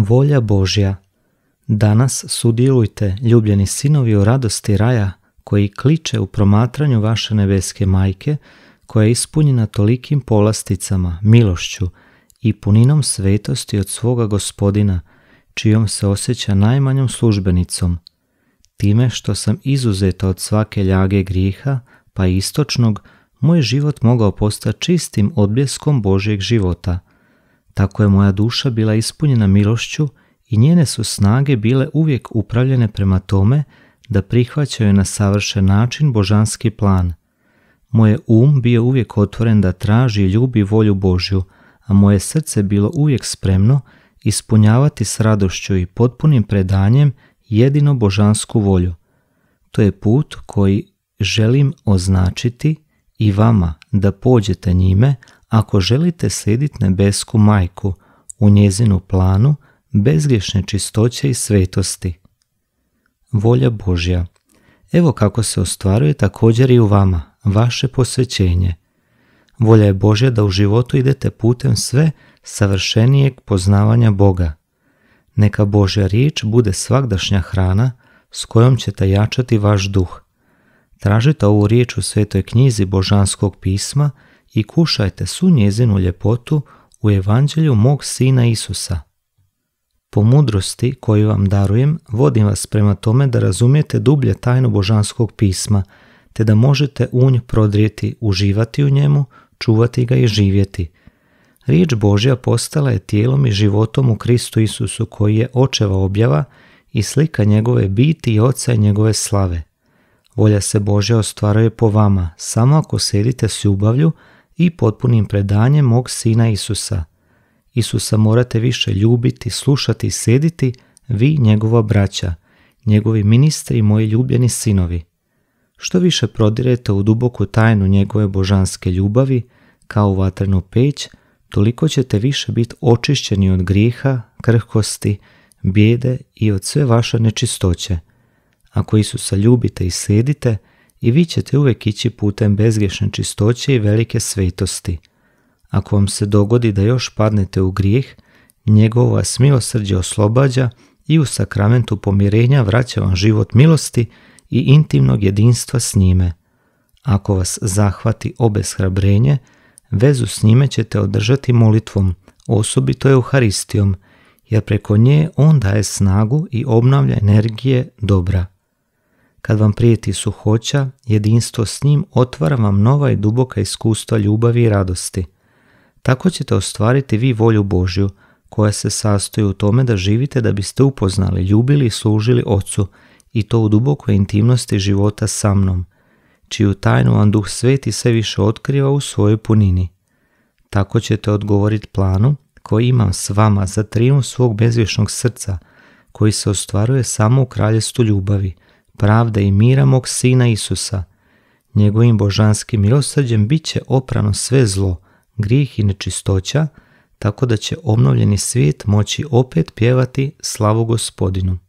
Volja Božja. Danas sudjelujte, ljubljeni sinovi, u radosti raja koji kliče u promatranju vaše nebeske majke, koja je ispunjena tolikim polasticama, milošću i puninom svetosti od svoga gospodina, čijom se osjeća najmanjom službenicom. Time što sam izuzeta od svake ljage griha, pa istočnog, moj život mogao postati čistim odbljeskom Božjeg života – tako je moja duša bila ispunjena milošću i njene su snage bile uvijek upravljene prema tome da prihvaćaju na savršen način božanski plan. Moje um bio uvijek otvoren da traži i ljubi volju Božju, a moje srce bilo uvijek spremno ispunjavati s radošću i potpunim predanjem jedino božansku volju. To je put koji želim označiti i vama da pođete njime ako želite slijediti nebesku majku u njezinu planu bezgrješne čistoće i svetosti. Volja Božja Evo kako se ostvaruje također i u vama, vaše posvećenje. Volja je Božja da u životu idete putem sve savršenijeg poznavanja Boga. Neka Božja riječ bude svakdašnja hrana s kojom ćete jačati vaš duh – Tražite ovu riječ u svetoj knjizi božanskog pisma i kušajte su njezinu ljepotu u evanđelju mog sina Isusa. Po mudrosti koju vam darujem, vodim vas prema tome da razumijete dublje tajnu božanskog pisma, te da možete u nj prodrijeti, uživati u njemu, čuvati ga i živjeti. Riječ Božja postala je tijelom i životom u Kristu Isusu koji je očeva objava i slika njegove biti i oca i njegove slave. Volja se Božja ostvaruje po vama samo ako sedite s ljubavlju i potpunim predanjem mog Sina Isusa. Isusa morate više ljubiti, slušati i sediti, vi njegova braća, njegovi ministri i moji ljubljeni sinovi. Što više prodirete u duboku tajnu njegove božanske ljubavi, kao u vatrenu peć, toliko ćete više biti očišćeni od grijeha, krhkosti, bijede i od sve vaše nečistoće – ako Isusa ljubite i sedite, i vi ćete uvijek ići putem bezgrešne čistoće i velike svetosti. Ako vam se dogodi da još padnete u grijeh, njegovo vas milosrđe oslobađa i u sakramentu pomirenja vraća vam život milosti i intimnog jedinstva s njime. Ako vas zahvati obeshrabrenje, vezu s njime ćete održati molitvom, osobito Euharistijom, jer preko nje on daje snagu i obnavlja energije dobra. Kad vam prijeti suhoća, jedinstvo s njim otvara vam nova i duboka iskustva ljubavi i radosti. Tako ćete ostvariti vi volju Božju, koja se sastoji u tome da živite da biste upoznali, ljubili i služili Ocu, i to u dubokoj intimnosti života sa mnom, čiju tajnu vam Duh Sveti sve više otkriva u svojoj punini. Tako ćete odgovoriti planu koji imam s vama za trijum svog bezvješnog srca, koji se ostvaruje samo u kraljestvu ljubavi – pravde i mira mog Sina Isusa, njegovim božanskim milosrđem bit će oprano sve zlo, grih i nečistoća, tako da će obnovljeni svijet moći opet pjevati slavu gospodinu.